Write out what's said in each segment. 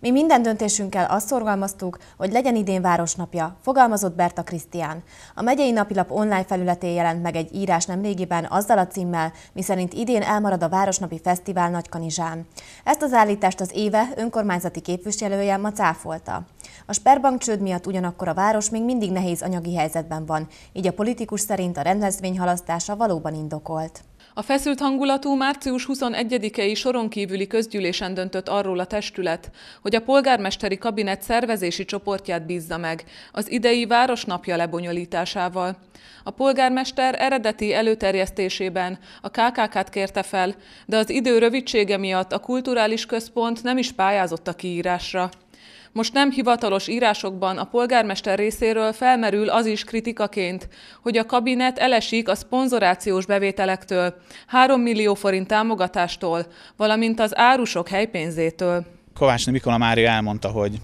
Mi minden döntésünkkel azt szorgalmaztuk, hogy legyen idén városnapja, fogalmazott Berta Krisztián. A megyei napilap online felületén jelent meg egy írás nem régiben azzal a címmel, miszerint idén elmarad a Városnapi Fesztivál Nagykanizsán. Ezt az állítást az éve önkormányzati képviselője ma cáfolta. A Sperbank csőd miatt ugyanakkor a város még mindig nehéz anyagi helyzetben van, így a politikus szerint a rendezvény halasztása valóban indokolt. A feszült hangulatú március 21-i soron kívüli közgyűlésen döntött arról a testület, hogy a polgármesteri kabinet szervezési csoportját bízza meg az idei városnapja lebonyolításával. A polgármester eredeti előterjesztésében a KKK-t kérte fel, de az idő rövidsége miatt a kulturális központ nem is pályázott a kiírásra. Most nem hivatalos írásokban a polgármester részéről felmerül az is kritikaként, hogy a kabinet elesik a szponzorációs bevételektől, 3 millió forint támogatástól, valamint az árusok helypénzétől. Kovács Mikola Mária elmondta, hogy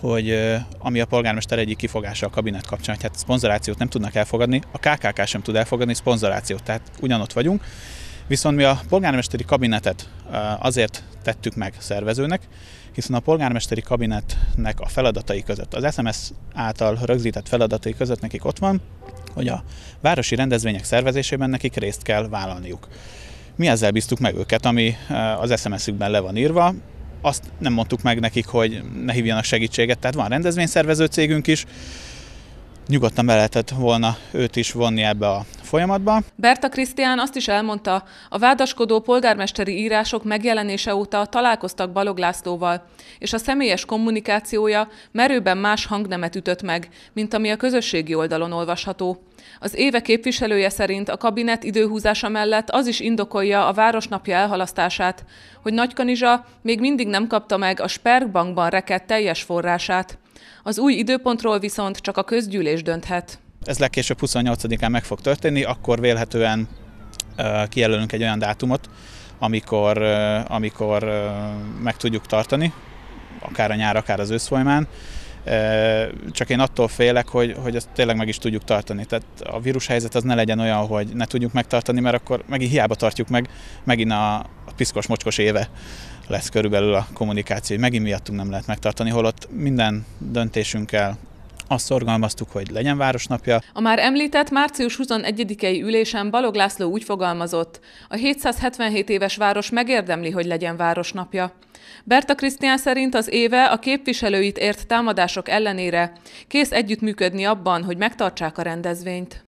hogy ami a polgármester egyik kifogása a kabinet kapcsán, hogy hát szponzorációt nem tudnak elfogadni, a KKK sem tud elfogadni szponzorációt, tehát ugyanott vagyunk. Viszont mi a polgármesteri kabinetet azért tettük meg szervezőnek, hiszen a polgármesteri kabinetnek a feladatai között, az SMS által rögzített feladatai között nekik ott van, hogy a városi rendezvények szervezésében nekik részt kell vállalniuk. Mi ezzel bíztuk meg őket, ami az SMS-ükben le van írva, azt nem mondtuk meg nekik, hogy ne hívjanak segítséget, tehát van rendezvényszervező cégünk is, nyugodtan be lehetett volna őt is vonni ebbe a folyamatban. Berta Krisztián azt is elmondta, a vádaskodó polgármesteri írások megjelenése óta találkoztak Balog Lászlóval, és a személyes kommunikációja merőben más hangnemet ütött meg, mint ami a közösségi oldalon olvasható. Az éve képviselője szerint a kabinet időhúzása mellett az is indokolja a városnapja elhalasztását, hogy Nagykanizsa még mindig nem kapta meg a Sperkbankban rekett teljes forrását. Az új időpontról viszont csak a közgyűlés dönthet. Ez legkésőbb 28-án meg fog történni, akkor vélhetően kijelölünk egy olyan dátumot, amikor, amikor meg tudjuk tartani, akár a nyár, akár az ősz folyamán. Csak én attól félek, hogy, hogy ezt tényleg meg is tudjuk tartani. Tehát a vírus helyzet az ne legyen olyan, hogy ne tudjuk megtartani, mert akkor megint hiába tartjuk meg, megint a, a piszkos mocskos éve lesz körülbelül a kommunikáció, hogy megint miattunk nem lehet megtartani, holott minden döntésünkkel azt szorgalmaztuk, hogy legyen városnapja. A már említett március 21-i ülésen Balog László úgy fogalmazott, a 777 éves város megérdemli, hogy legyen városnapja. Berta Krisztián szerint az éve a képviselőit ért támadások ellenére kész együttműködni abban, hogy megtartsák a rendezvényt.